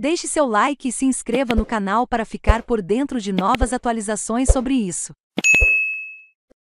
Deixe seu like e se inscreva no canal para ficar por dentro de novas atualizações sobre isso.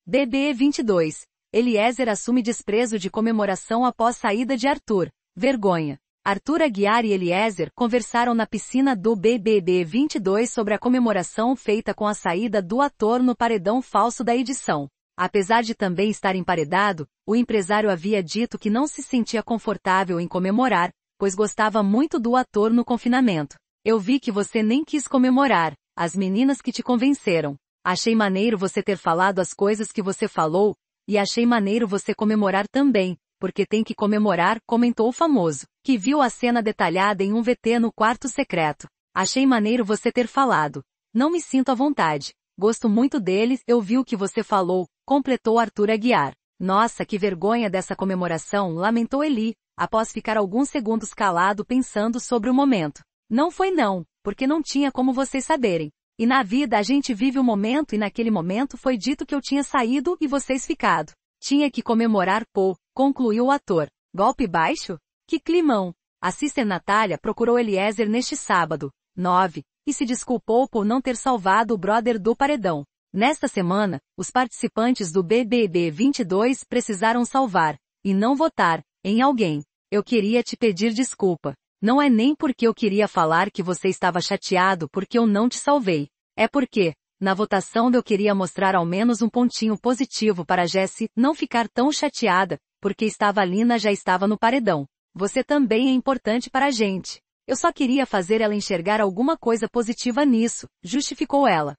BB 22. Eliezer assume desprezo de comemoração após saída de Arthur. Vergonha. Arthur Aguiar e Eliezer conversaram na piscina do BBB 22 sobre a comemoração feita com a saída do ator no paredão falso da edição. Apesar de também estar emparedado, o empresário havia dito que não se sentia confortável em comemorar, pois gostava muito do ator no confinamento. Eu vi que você nem quis comemorar, as meninas que te convenceram. Achei maneiro você ter falado as coisas que você falou, e achei maneiro você comemorar também, porque tem que comemorar, comentou o famoso, que viu a cena detalhada em um VT no quarto secreto. Achei maneiro você ter falado. Não me sinto à vontade. Gosto muito deles, eu vi o que você falou, completou Arthur Aguiar. Nossa, que vergonha dessa comemoração, lamentou Eli, após ficar alguns segundos calado pensando sobre o momento. Não foi não, porque não tinha como vocês saberem. E na vida a gente vive o um momento e naquele momento foi dito que eu tinha saído e vocês ficado. Tinha que comemorar, pô, concluiu o ator. Golpe baixo? Que climão! A Sister Natália procurou Eliezer neste sábado, 9, e se desculpou por não ter salvado o brother do paredão. Nesta semana, os participantes do BBB 22 precisaram salvar, e não votar, em alguém. Eu queria te pedir desculpa. Não é nem porque eu queria falar que você estava chateado porque eu não te salvei. É porque, na votação eu queria mostrar ao menos um pontinho positivo para Jesse não ficar tão chateada, porque estava Lina já estava no paredão. Você também é importante para a gente. Eu só queria fazer ela enxergar alguma coisa positiva nisso, justificou ela.